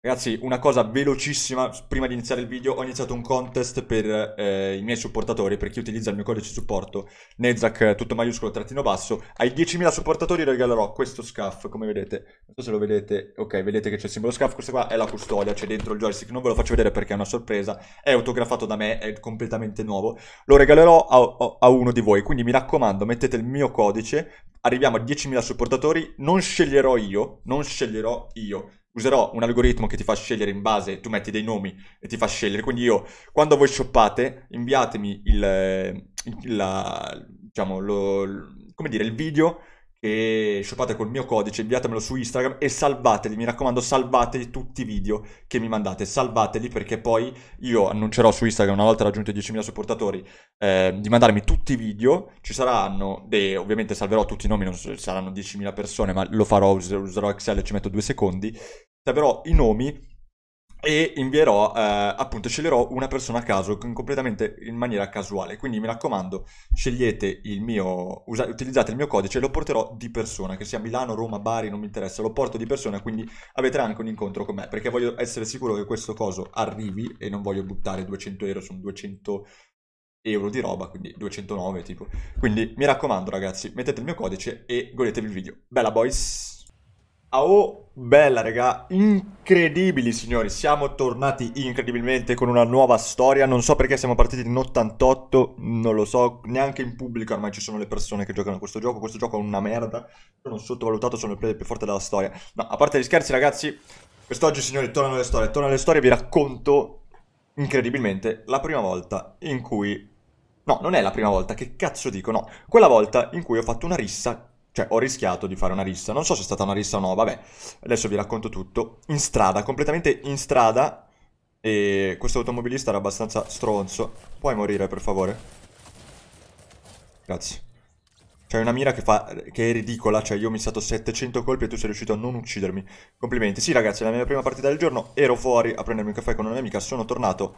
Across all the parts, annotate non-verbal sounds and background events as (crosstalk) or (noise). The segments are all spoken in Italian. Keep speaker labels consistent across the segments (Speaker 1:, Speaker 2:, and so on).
Speaker 1: Ragazzi, una cosa velocissima, prima di iniziare il video ho iniziato un contest per eh, i miei supportatori, per chi utilizza il mio codice supporto, Nezak, eh, tutto maiuscolo, trattino basso, ai 10.000 supportatori regalerò questo scaff, come vedete, non so se lo vedete, ok, vedete che c'è il simbolo scaff, questa qua è la custodia, c'è dentro il joystick, non ve lo faccio vedere perché è una sorpresa, è autografato da me, è completamente nuovo, lo regalerò a, a uno di voi, quindi mi raccomando, mettete il mio codice, arriviamo a 10.000 supportatori, non sceglierò io, non sceglierò io, userò un algoritmo che ti fa scegliere in base, tu metti dei nomi e ti fa scegliere, quindi io quando voi shoppate inviatemi il, il eh, la, diciamo, lo, come dire, il video che shoppate col mio codice, inviatemelo su Instagram e salvateli, mi raccomando salvateli tutti i video che mi mandate, salvateli perché poi io annuncerò su Instagram una volta raggiunto i 10.000 supportatori eh, di mandarmi tutti i video, ci saranno, dei, ovviamente salverò tutti i nomi, non saranno 10.000 persone ma lo farò, userò Excel e ci metto due secondi Taverò i nomi e invierò, eh, appunto, sceglierò una persona a caso, completamente in maniera casuale. Quindi mi raccomando, scegliete il mio, usa- utilizzate il mio codice e lo porterò di persona, che sia Milano, Roma, Bari, non mi interessa, lo porto di persona, quindi avete anche un incontro con me, perché voglio essere sicuro che questo coso arrivi e non voglio buttare 200 euro su un 200 euro di roba, quindi 209 tipo. Quindi mi raccomando ragazzi, mettete il mio codice e godetevi il video. Bella boys! Oh, bella raga, incredibili signori, siamo tornati incredibilmente con una nuova storia, non so perché siamo partiti in 88, non lo so, neanche in pubblico ormai ci sono le persone che giocano a questo gioco, questo gioco è una merda, sono sottovalutato, sono il player più forte della storia. No, a parte gli scherzi ragazzi, quest'oggi signori tornano le storie, tornano le storie e vi racconto incredibilmente la prima volta in cui... No, non è la prima volta, che cazzo dico, no, quella volta in cui ho fatto una rissa cioè, ho rischiato di fare una rissa. Non so se è stata una rissa o no, vabbè. Adesso vi racconto tutto. In strada, completamente in strada. E questo automobilista era abbastanza stronzo. Puoi morire, per favore? Grazie. C'è una mira che, fa, che è ridicola, cioè io ho missato 700 colpi e tu sei riuscito a non uccidermi. Complimenti. Sì ragazzi, la mia prima partita del giorno ero fuori a prendermi un caffè con una mia amica, sono tornato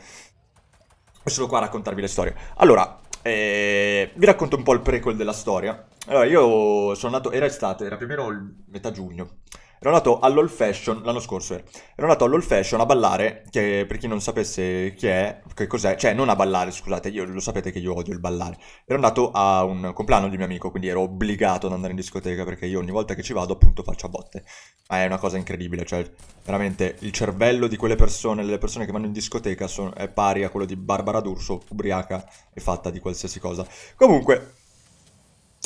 Speaker 1: e sono qua a raccontarvi le storie. Allora, e eh, vi racconto un po' il prequel della storia. Allora, io sono andato, era estate, era più o meno metà giugno. Ero andato all'Old Fashion l'anno scorso, eh. ero andato all'Old Fashion a ballare, che per chi non sapesse chi è, che cos'è, cioè non a ballare, scusate, io, lo sapete che io odio il ballare. Ero andato a un compleanno di mio amico, quindi ero obbligato ad andare in discoteca perché io ogni volta che ci vado appunto faccio a botte. Ma è una cosa incredibile, cioè veramente il cervello di quelle persone, delle persone che vanno in discoteca sono, è pari a quello di Barbara D'Urso, ubriaca e fatta di qualsiasi cosa. Comunque,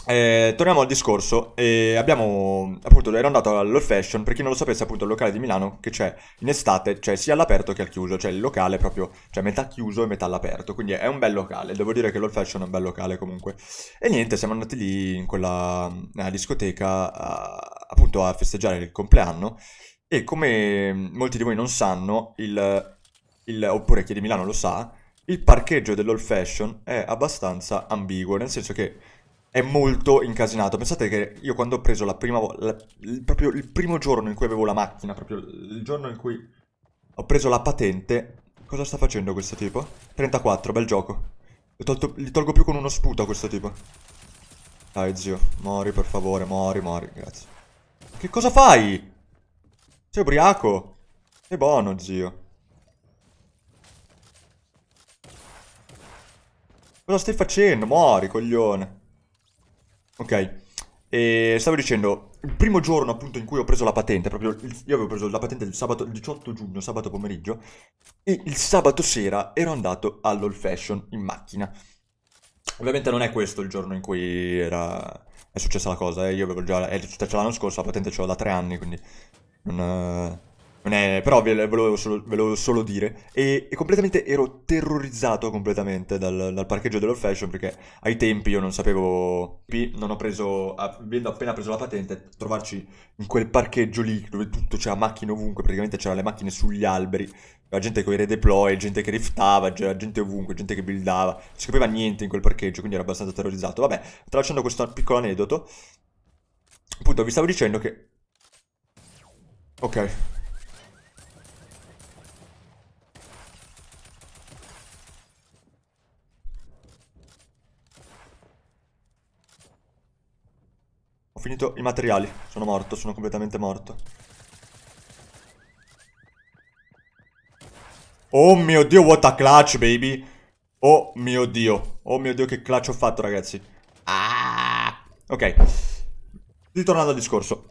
Speaker 1: eh, torniamo al discorso, eh, abbiamo, appunto, ero andato all'Old Fashion, per chi non lo sapesse appunto il locale di Milano che c'è in estate, cioè sia all'aperto che al chiuso, cioè il locale proprio, cioè metà chiuso e metà all'aperto, quindi è un bel locale, devo dire che l'Old Fashion è un bel locale comunque. E niente, siamo andati lì in quella eh, discoteca a, appunto a festeggiare il compleanno e come molti di voi non sanno, il, il, oppure chi di Milano lo sa, il parcheggio dell'Old Fashion è abbastanza ambiguo, nel senso che è molto incasinato. Pensate che io quando ho preso la prima volta, proprio il primo giorno in cui avevo la macchina, proprio il giorno in cui ho preso la patente, cosa sta facendo questo tipo? 34, bel gioco. Tolto, li tolgo più con uno sputo a questo tipo. Dai zio, mori per favore, mori, mori, grazie. Che cosa fai? Sei ubriaco? Sei buono, zio. Cosa stai facendo? Mori, coglione. Ok. E stavo dicendo, il primo giorno appunto in cui ho preso la patente, proprio il, io avevo preso la patente il sabato il 18 giugno, sabato pomeriggio, e il sabato sera ero andato all'old fashion in macchina. Ovviamente non è questo il giorno in cui era, è successa la cosa, eh. io avevo già, è successa l'anno scorso, la patente ce l'ho da tre anni, quindi non... Eh, è, però ve, ve, lo volevo solo, ve, lo solo dire. E, e completamente ero terrorizzato completamente dal, dal parcheggio dell'old fashion perché ai tempi io non sapevo. Non ho preso. Avendo appena preso la patente, trovarci in quel parcheggio lì dove tutto c'era macchine ovunque, praticamente c'erano le macchine sugli alberi. La gente con i redeploy, gente che riftava, c'era gente ovunque, gente che buildava, non si capiva niente in quel parcheggio, quindi ero abbastanza terrorizzato. Vabbè, tralasciando questo piccolo aneddoto, appunto vi stavo dicendo che... Ok, finito i materiali. Sono morto, sono completamente morto. Oh mio dio, what a clutch, baby! Oh mio dio. Oh mio dio, che clutch ho fatto, ragazzi. Ah! Ok. Ritornando al discorso.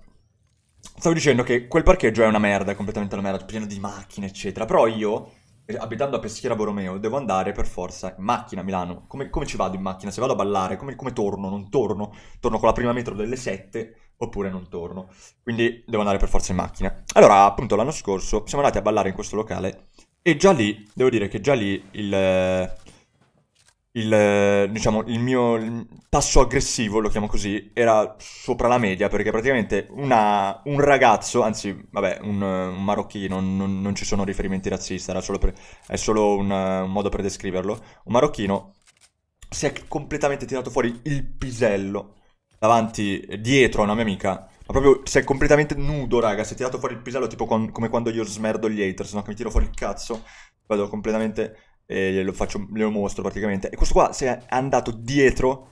Speaker 1: Stavo dicendo che quel parcheggio è una merda, è completamente una merda, pieno di macchine, eccetera. Però io eh, abitando a Peschiera Borromeo, devo andare per forza in macchina a Milano. Come, come ci vado in macchina? Se vado a ballare, come, come, torno? Non torno? Torno con la prima metro delle 7 oppure non torno? Quindi devo andare per forza in macchina. Allora, appunto, l'anno scorso siamo andati a ballare in questo locale e già lì, devo dire che già lì il il, eh, diciamo, il mio tasso aggressivo, lo chiamo così, era sopra la media perché praticamente una, un ragazzo, anzi vabbè un, un marocchino, non, non, ci sono riferimenti razzisti, solo per, è solo un, un modo per descriverlo, un marocchino si è completamente tirato fuori il pisello davanti, dietro a una mia amica. Ma proprio si è completamente nudo, raga. Si è tirato fuori il pisello, tipo con, come quando io smerdo gli haters, no? Che mi tiro fuori il cazzo. Vado completamente e glielo, faccio, glielo mostro praticamente. E questo qua si è andato dietro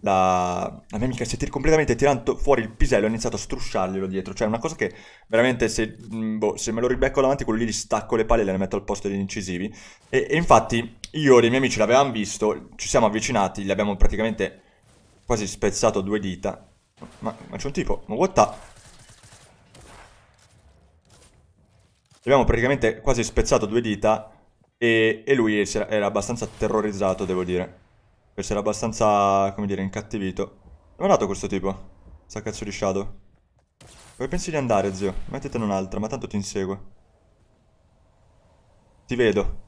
Speaker 1: la, la mia amica, si è tir completamente tirato fuori il pisello e ha iniziato a strusciarglielo dietro. Cioè, una cosa che veramente se, boh, se me lo ribecco davanti, quello lì gli stacco le palle e le metto al posto degli incisivi. E, e infatti io e i miei amici l'avevamo visto, ci siamo avvicinati, gli abbiamo praticamente quasi spezzato due dita. Ma, ma c'è un tipo, ma what the... Gli abbiamo praticamente quasi spezzato due dita e, e lui era abbastanza terrorizzato, devo dire. Perché cioè, era abbastanza, come dire, incattivito. Dove è andato questo tipo? Sta cazzo di Shadow. Dove pensi di andare, zio? Mettetene un'altra, ma tanto ti insegue. Ti vedo.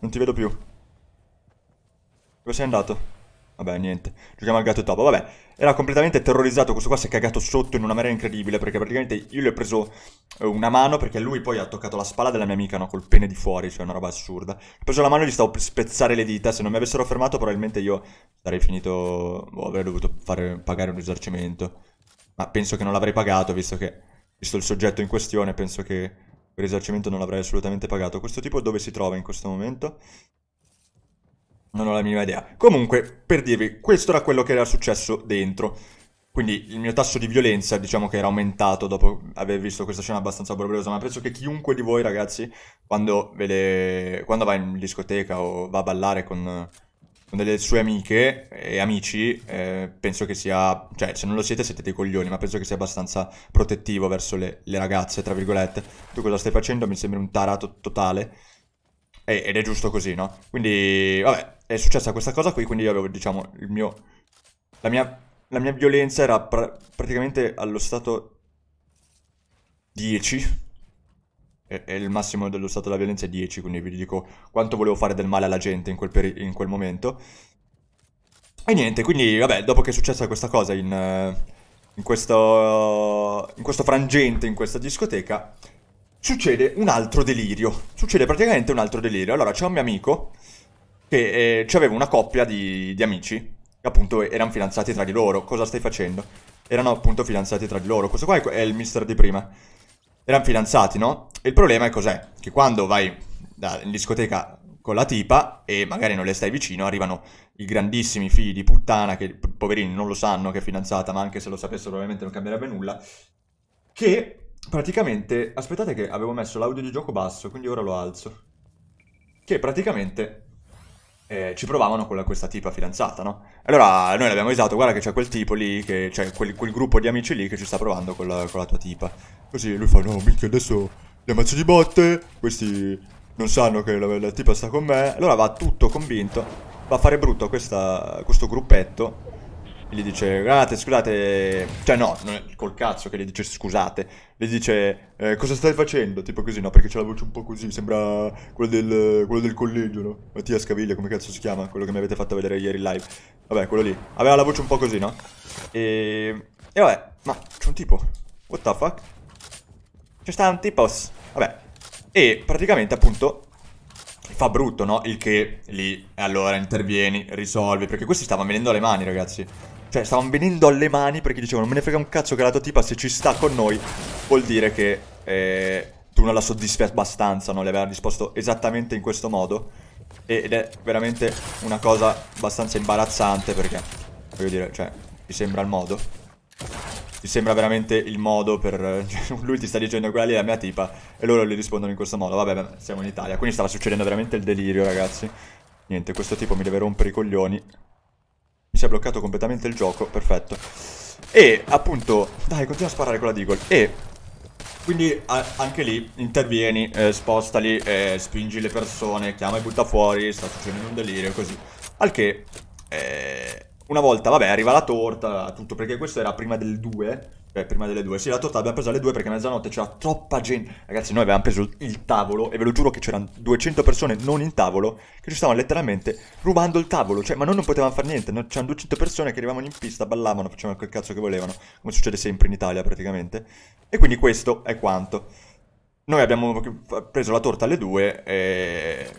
Speaker 1: Non ti vedo più. Dove sei andato? Vabbè, niente. Giochiamo al gatto top. Vabbè, era completamente terrorizzato. Questo qua si è cagato sotto in una maniera incredibile. Perché praticamente io gli ho preso eh, una mano. Perché lui poi ha toccato la spalla della mia amica, no? Col pene di fuori, cioè una roba assurda. Ho preso la mano e gli stavo per spezzare le dita. Se non mi avessero fermato, probabilmente io sarei finito. Oh, avrei dovuto fare... pagare un risarcimento. Ma penso che non l'avrei pagato, visto che. Visto il soggetto in questione, penso che il risarcimento non l'avrei assolutamente pagato. Questo tipo dove si trova in questo momento? non ho la minima idea. Comunque, per dirvi, questo era quello che era successo dentro. Quindi il mio tasso di violenza diciamo che era aumentato dopo aver visto questa scena abbastanza borbosa, ma penso che chiunque di voi ragazzi, quando, le... quando va in discoteca o va a ballare con, con delle sue amiche e amici, eh, penso che sia, cioè se non lo siete siete dei coglioni, ma penso che sia abbastanza protettivo verso le, le ragazze, tra virgolette. Tu cosa stai facendo? Mi sembri un tarato totale. E, ed è giusto così, no? Quindi, vabbè, è successa questa cosa qui, quindi io avevo, diciamo, il mio... La mia, la mia violenza era pra praticamente allo stato 10. E, e, il massimo dello stato della violenza è 10, quindi vi dico quanto volevo fare del male alla gente in quel, in quel momento. E niente, quindi, vabbè, dopo che è successa questa cosa in, in, questo, in questo frangente, in questa discoteca, succede un altro delirio. Succede praticamente un altro delirio. Allora, c'è un mio amico che eh, c'aveva cioè una coppia di, di amici, che appunto erano fidanzati tra di loro. Cosa stai facendo? Erano appunto fidanzati tra di loro. Questo qua è, il mister di prima. Erano fidanzati, no? E il problema è cos'è? Che quando vai in discoteca con la tipa e magari non le stai vicino, arrivano i grandissimi figli di puttana che, poverini, non lo sanno che è fidanzata, ma anche se lo sapessero probabilmente non cambierebbe nulla, che praticamente... Aspettate che avevo messo l'audio di gioco basso, quindi ora lo alzo. Che praticamente eh, ci provavano con questa tipa fidanzata, no? Allora noi l'abbiamo esatto, guarda che c'è quel tipo lì, che, c'è cioè quel, quel, gruppo di amici lì che ci sta provando con la, con la tua tipa. Così lui fa, no, minchia, adesso le ammazzo di botte, questi non sanno che la, la tipa sta con me. Allora va tutto convinto, va a fare brutto questa, questo gruppetto e gli dice guardate scusate cioè no non è col cazzo che gli dice scusate gli dice eh, cosa stai facendo tipo così no perché c'è la voce un po' così sembra quello del, quello del collegio no Mattia Scaviglia come cazzo si chiama quello che mi avete fatto vedere ieri in live vabbè quello lì aveva la voce un po' così no e, e vabbè ma c'è un tipo what the fuck c'è sta un tipos vabbè e praticamente appunto fa brutto, no? Il che lì, allora intervieni, risolvi, perché questi stavano venendo alle mani, ragazzi. Cioè, stavano venendo alle mani perché dicevano, me ne frega un cazzo che la tua tipa se ci sta con noi, vuol dire che eh, tu non la soddisfi abbastanza, Non Le aveva risposto esattamente in questo modo. Ed è veramente una cosa abbastanza imbarazzante perché, voglio dire, cioè, ti sembra il modo. Ti sembra veramente il modo per... (laughs) Cioè, lui ti sta dicendo quella lì è la mia tipa e loro gli rispondono in questo modo. Vabbè, beh, siamo in Italia, quindi stava succedendo veramente il delirio, ragazzi. Niente, questo tipo mi deve rompere i coglioni si è bloccato completamente il gioco, perfetto. E appunto, dai, continua a sparare con la Deagle. E quindi anche lì intervieni, eh, spostali, eh, spingi le persone, chiama e butta fuori, sta succedendo un delirio, così. Al che, eh, una volta, vabbè, arriva la torta, tutto, perché questo era prima del 2, Beh, prima delle due. Sì, la torta l'abbiamo presa alle due perché a mezzanotte c'era troppa gente. Ragazzi, noi avevamo preso il tavolo e ve lo giuro che c'erano 200 persone non in tavolo che ci stavano letteralmente rubando il tavolo. Cioè, ma noi non potevamo fare niente. No? C'erano 200 persone che arrivavano in pista, ballavano, facevano quel cazzo che volevano, come succede sempre in Italia praticamente. E quindi questo è quanto. Noi abbiamo preso la torta alle due e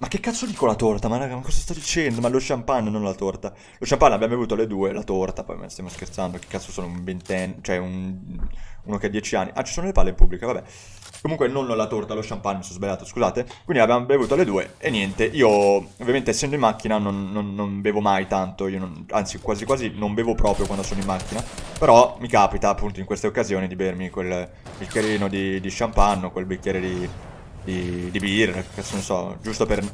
Speaker 1: ma che cazzo dico la torta? Ma raga, ma cosa sto dicendo? Ma lo champagne, non la torta. Lo champagne l'abbiamo bevuto alle due, la torta, poi stiamo scherzando, che cazzo sono un ventenne, cioè un... uno che ha dieci anni. Ah, ci sono le palle pubbliche, vabbè. Comunque non ho la torta, lo champagne, mi sono sbagliato, scusate. Quindi l'abbiamo bevuto alle due e niente, io ovviamente essendo in macchina non, non, non bevo mai tanto, non, anzi quasi quasi non bevo proprio quando sono in macchina. Però mi capita appunto in queste occasioni di bermi quel bicchierino di, di champagne o quel bicchiere di di, di birra, che cazzo ne so, giusto per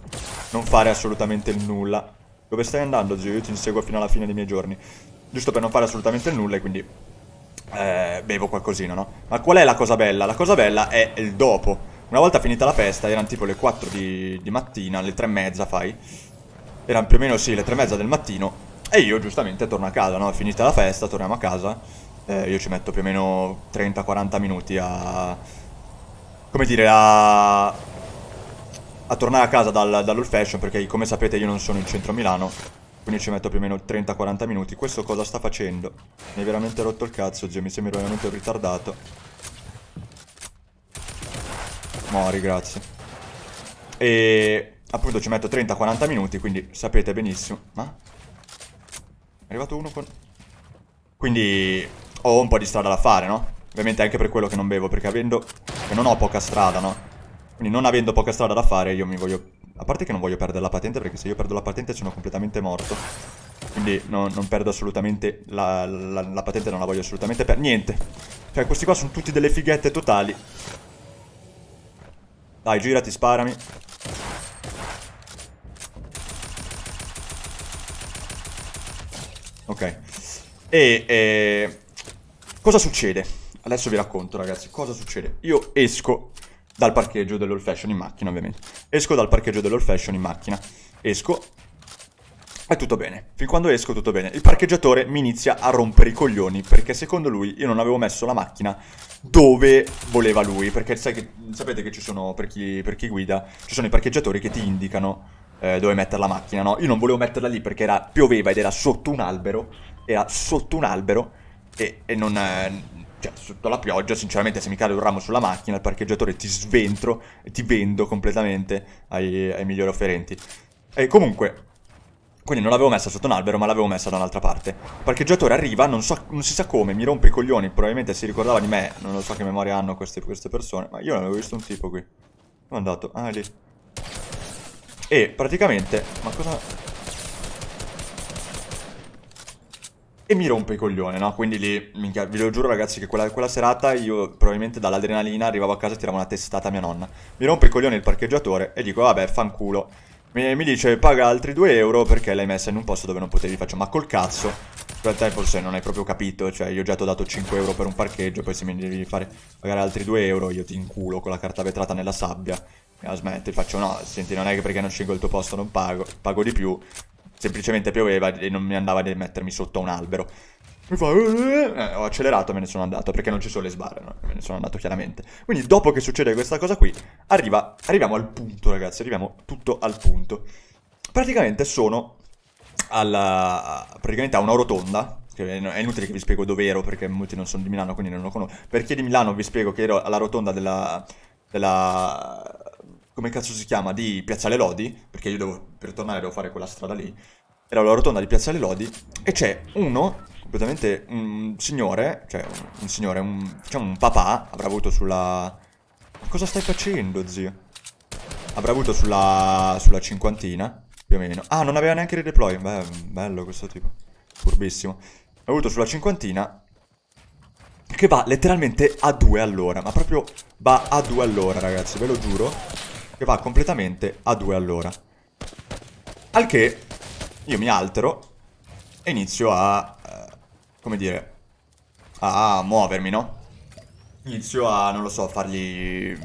Speaker 1: non fare assolutamente nulla. Dove stai andando, zio? Io ti inseguo fino alla fine dei miei giorni. Giusto per non fare assolutamente nulla e quindi eh, bevo qualcosina, no? Ma qual è la cosa bella? La cosa bella è il dopo. Una volta finita la festa, erano tipo le 4 di, di mattina, le 3 e mezza fai. Erano più o meno, sì, le 3 e mezza del mattino. E io giustamente torno a casa, no? Finita la festa, torniamo a casa. Eh, io ci metto più o meno 30-40 minuti a come dire, a, a tornare a casa dal, dall'old fashion, perché come sapete io non sono in centro a Milano, quindi ci metto più o meno 30-40 minuti. Questo cosa sta facendo? Mi hai veramente rotto il cazzo, zio, mi sembri veramente ritardato. Mori, grazie. E appunto ci metto 30-40 minuti, quindi sapete benissimo. Ma? È arrivato uno con... Quindi ho un po' di strada da fare, no? Ovviamente anche per quello che non bevo, perché avendo... Che non ho poca strada, no? Quindi non avendo poca strada da fare, io mi voglio... A parte che non voglio perdere la patente, perché se io perdo la patente sono completamente morto. Quindi no, non perdo assolutamente la, la, la, patente, non la voglio assolutamente per niente. Cioè, questi qua sono tutti delle fighette totali. Dai, girati, sparami. Ok. E... Eh, cosa succede? Adesso vi racconto ragazzi cosa succede. Io esco dal parcheggio dell'old fashion in macchina ovviamente. Esco dal parcheggio dell'old fashion in macchina. Esco. E tutto bene. Fin quando esco tutto bene. Il parcheggiatore mi inizia a rompere i coglioni perché secondo lui io non avevo messo la macchina dove voleva lui. Perché che, sapete che ci sono, per chi, per chi guida, ci sono i parcheggiatori che ti indicano eh, dove mettere la macchina, no? Io non volevo metterla lì perché era, pioveva ed era sotto un albero, era sotto un albero e, e non, eh, cioè, sotto la pioggia, sinceramente, se mi cade un ramo sulla macchina, il parcheggiatore ti sventro e ti vendo completamente ai, ai migliori offerenti. E comunque, quindi non l'avevo messa sotto un albero, ma l'avevo messa da un'altra parte. Il parcheggiatore arriva, non, so, non, si sa come, mi rompe i coglioni, probabilmente si ricordava di me, non lo so che memoria hanno queste, queste persone, ma io non avevo visto un tipo qui. Dove è andato? Ah, lì. E praticamente... Ma cosa... E mi rompe i coglione, no? Quindi lì, minchia, vi lo giuro ragazzi che quella, quella serata io probabilmente dall'adrenalina arrivavo a casa e tiravo una testata a mia nonna. Mi rompe il coglione il parcheggiatore e dico, vabbè, fanculo. Mi, mi dice, paga altri 2 euro perché l'hai messa in un posto dove non potevi. Faccio, ma col cazzo? Aspetta, cioè, forse non hai proprio capito, cioè io già ti ho dato 5 euro per un parcheggio, poi se mi devi fare pagare altri 2 euro io ti inculo con la carta vetrata nella sabbia. E la ah, smetti, faccio, no, senti, non è che perché non scelgo il tuo posto non pago, pago di più, semplicemente pioveva e non mi andava di mettermi sotto un albero. Mi fa... Eh, eh ho accelerato e me ne sono andato, perché non ci sono le sbarre, no? me ne sono andato chiaramente. Quindi dopo che succede questa cosa qui, arriva, arriviamo al punto ragazzi, arriviamo tutto al punto. Praticamente sono alla, praticamente a una rotonda, è inutile che vi spiego dove ero perché molti non sono di Milano quindi non lo conosco. Per chi è di Milano vi spiego che ero alla rotonda della... della come cazzo si chiama? Di Piazzale Lodi, perché io devo per tornare devo fare quella strada lì, era la rotonda di Piazzale Lodi, e c'è uno, completamente un signore, cioè un, signore, un, diciamo un papà, avrà avuto sulla... Ma cosa stai facendo, zio? Avrà avuto sulla, sulla cinquantina, più o meno. Ah, non aveva neanche redeploy, beh, bello questo tipo, furbissimo. Ha avuto sulla cinquantina che va letteralmente a due all'ora, ma proprio va a due all'ora ragazzi, ve lo giuro, che va completamente a due all'ora. Al che io mi altero e inizio a... Eh, come dire... A muovermi, no? Inizio a, non lo so, fargli...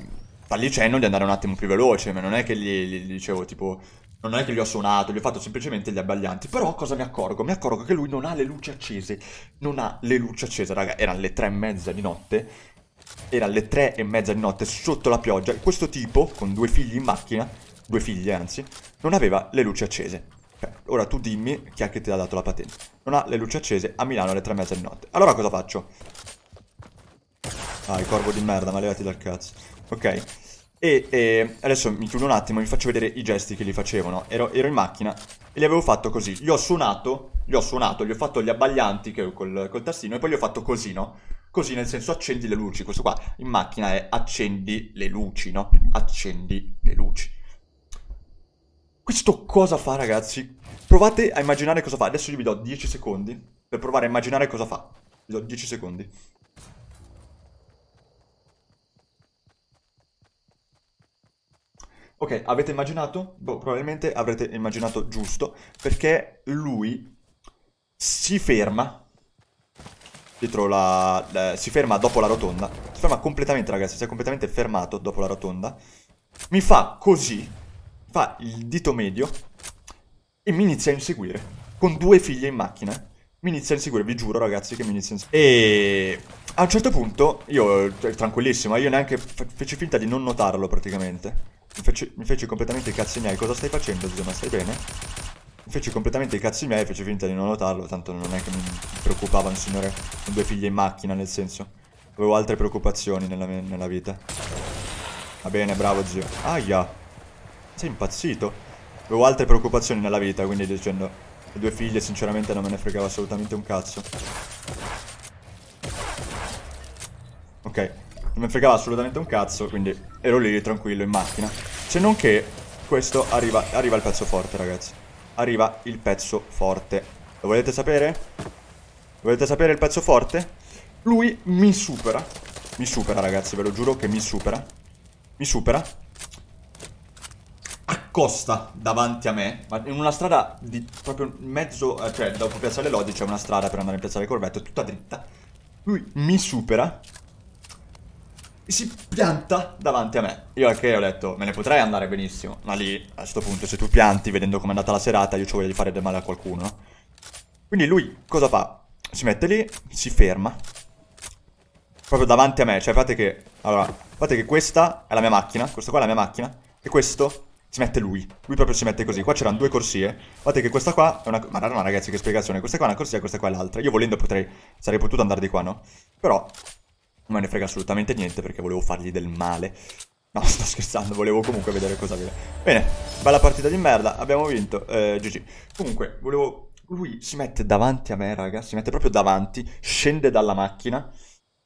Speaker 1: Fargli cenno di andare un attimo più veloce, ma non è che gli, gli, dicevo tipo... Non è che gli ho suonato, gli ho fatto semplicemente gli abbaglianti. Però cosa mi accorgo? Mi accorgo che lui non ha le luci accese. Non ha le luci accese, raga. Erano le tre e mezza di notte. Era alle tre e mezza di notte sotto la pioggia. e Questo tipo, con due figli in macchina, due figlie anzi, non aveva le luci accese. ora tu dimmi chi è che ti ha dato la patente. Non ha le luci accese a Milano alle tre e mezza di notte. Allora cosa faccio? Ah, il corvo di merda, ma levati dal cazzo. Ok. E, e adesso mi chiudo un attimo e vi faccio vedere i gesti che li facevano. Ero, ero, in macchina e li avevo fatto così. Li ho suonato, li ho suonato, gli ho fatto gli abbaglianti che, col, col tastino e poi li ho fatto così, no? Così nel senso accendi le luci. Questo qua in macchina è accendi le luci, no? Accendi le luci. Questo cosa fa, ragazzi? Provate a immaginare cosa fa. Adesso io vi do 10 secondi per provare a immaginare cosa fa. Vi do 10 secondi. Ok, avete immaginato? Boh, probabilmente avrete immaginato giusto, perché lui si ferma dietro la, la, si ferma dopo la rotonda. Si ferma completamente, ragazzi, si è completamente fermato dopo la rotonda. Mi fa così fa il dito medio e mi inizia a inseguire. Con due figlie in macchina. Mi inizia a inseguire, vi giuro ragazzi che mi inizia a inseguire. E a un certo punto, io eh, tranquillissimo, eh, io neanche feci finta di non notarlo praticamente. Mi feci, mi feci completamente i cazzi miei. Cosa stai facendo, zio, ma Stai bene? Mi feci completamente i cazzi miei, feci finta di non notarlo, tanto non è che mi preoccupava un signore con due figlie in macchina, nel senso. Avevo altre preoccupazioni nella, nella vita. Va bene, bravo zio. Aia. Sei impazzito? Avevo altre preoccupazioni nella vita, quindi dicendo le due figlie sinceramente non me ne fregava assolutamente un cazzo. Ok, non me fregava assolutamente un cazzo, quindi ero lì tranquillo in macchina. Se non che questo arriva, arriva il pezzo forte, ragazzi. Arriva il pezzo forte. Lo volete sapere? Lo volete sapere il pezzo forte? Lui mi supera. Mi supera, ragazzi, ve lo giuro che mi supera. Mi supera. Costa davanti a me, ma in una strada di proprio mezzo, eh, cioè dopo Piazzale Lodi c'è una strada per andare in Piazzale Corvetto, tutta dritta. Lui mi supera e si pianta davanti a me. Io anche ho detto, me ne potrei andare benissimo, ma lì a questo punto se tu pianti vedendo com'è andata la serata io ci voglio di fare del male a qualcuno. Quindi lui cosa fa? Si mette lì, si ferma, proprio davanti a me, cioè fate che... Allora, fate che questa è la mia macchina, questa qua è la mia macchina, e questo si mette lui. Lui proprio si mette così. Qua c'erano due corsie. Guardate che questa qua è una... Ma no, ragazzi, che spiegazione. Questa qua è una corsia, questa qua è l'altra. Io volendo potrei... Sarei potuto andare di qua, no? Però... Non me ne frega assolutamente niente perché volevo fargli del male. No, (laughs) sto scherzando, volevo comunque vedere cosa aveva. Bene, bella partita di merda, abbiamo vinto. Eh, GG. Comunque, volevo... Lui si mette davanti a me, raga. Si mette proprio davanti. Scende dalla macchina.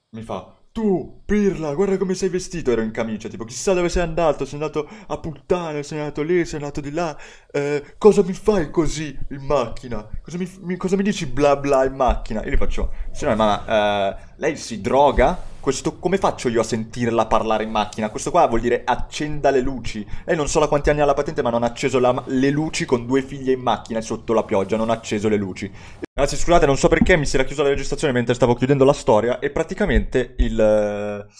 Speaker 1: Mi fa... Tu, Pirla, guarda come sei vestito, ero in camicia, tipo, chissà dove sei andato, sei andato a puttana, sei andato lì, sei andato di là, eh, cosa mi fai così in macchina? Cosa mi, mi, cosa mi dici bla bla in macchina? Io gli faccio, se no, ma, eh, lei si droga? Questo, come faccio io a sentirla parlare in macchina? Questo qua vuol dire accenda le luci. Lei non so da quanti anni ha la patente, ma non ha acceso la, le luci con due figlie in macchina sotto la pioggia. Non ha acceso le luci. Ragazzi, scusate, non so perché mi si era chiusa la registrazione mentre stavo chiudendo la storia. E praticamente il. Eh,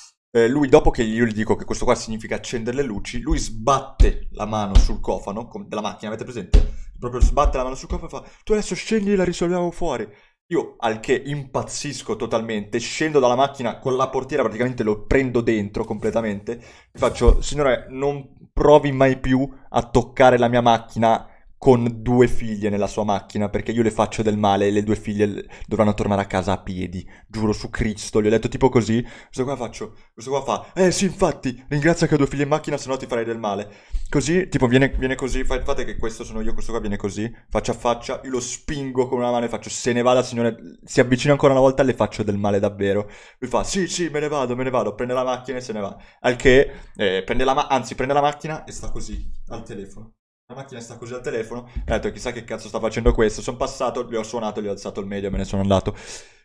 Speaker 1: eh lui, dopo che io gli dico che questo qua significa accendere le luci, lui sbatte la mano sul cofano della macchina, avete presente? Proprio sbatte la mano sul cofano e fa: Tu adesso scendi e la risolviamo fuori. Io al che impazzisco totalmente, scendo dalla macchina con la portiera, praticamente lo prendo dentro completamente. Faccio, signore, non provi mai più a toccare la mia macchina con due figlie nella sua macchina perché io le faccio del male e le due figlie dovranno tornare a casa a piedi. Giuro su Cristo, gli ho detto tipo così. Questo qua faccio, questo qua fa, eh sì, infatti, ringrazia che ho due figlie in macchina, sennò ti farei del male. Così, tipo, viene, viene così, fate che questo sono io, questo qua viene così, faccia a faccia, io lo spingo con una mano e faccio, se ne vada signore, si avvicina ancora una volta e le faccio del male davvero. Lui fa, sì, sì, me ne vado, me ne vado, prende la macchina e se ne va. Al che, eh, prende la ma- anzi, prende la macchina e sta così, al telefono. La mattina sta così al telefono, ho detto chissà che cazzo sta facendo questo, sono passato, gli ho suonato, gli ho alzato il medio e me ne sono andato.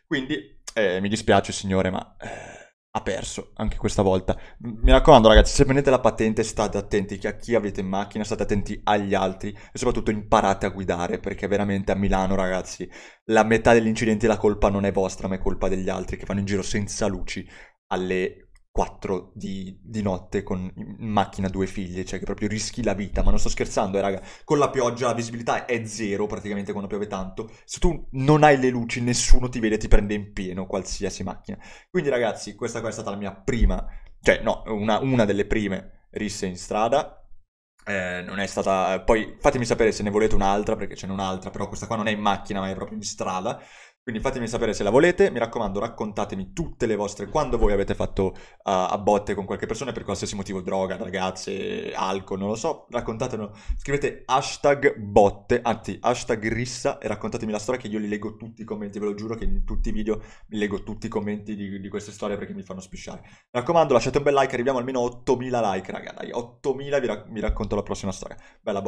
Speaker 1: Quindi eh, mi dispiace signore, ma eh, ha perso anche questa volta. Mi raccomando ragazzi, se prendete la patente state attenti a chi avete in macchina, state attenti agli altri e soprattutto imparate a guidare perché veramente a Milano ragazzi la metà degli incidenti la colpa non è vostra ma è colpa degli altri che vanno in giro senza luci alle 4 di, di, notte con in macchina due figlie, cioè che proprio rischi la vita, ma non sto scherzando, eh, raga, con la pioggia la visibilità è zero praticamente quando piove tanto, se tu non hai le luci nessuno ti vede, ti prende in pieno qualsiasi macchina. Quindi ragazzi, questa qua è stata la mia prima, cioè no, una, una delle prime risse in strada, eh, non è stata. Poi fatemi sapere se ne volete un'altra, perché ce n'è un'altra, però questa qua non è in macchina, ma è proprio in strada. Quindi fatemi sapere se la volete, mi raccomando raccontatemi tutte le vostre, quando voi avete fatto uh, a botte con qualche persona per qualsiasi motivo, droga, ragazze, alcol, non lo so, raccontatelo, scrivete hashtag botte, anzi hashtag rissa e raccontatemi la storia che io li leggo tutti i commenti, ve lo giuro che in tutti i video leggo tutti i commenti di, di queste storie perché mi fanno spisciare. Mi raccomando lasciate un bel like, arriviamo almeno a 8000 like raga, dai, 8000 vi ra- mi racconto la prossima storia. Bella boy.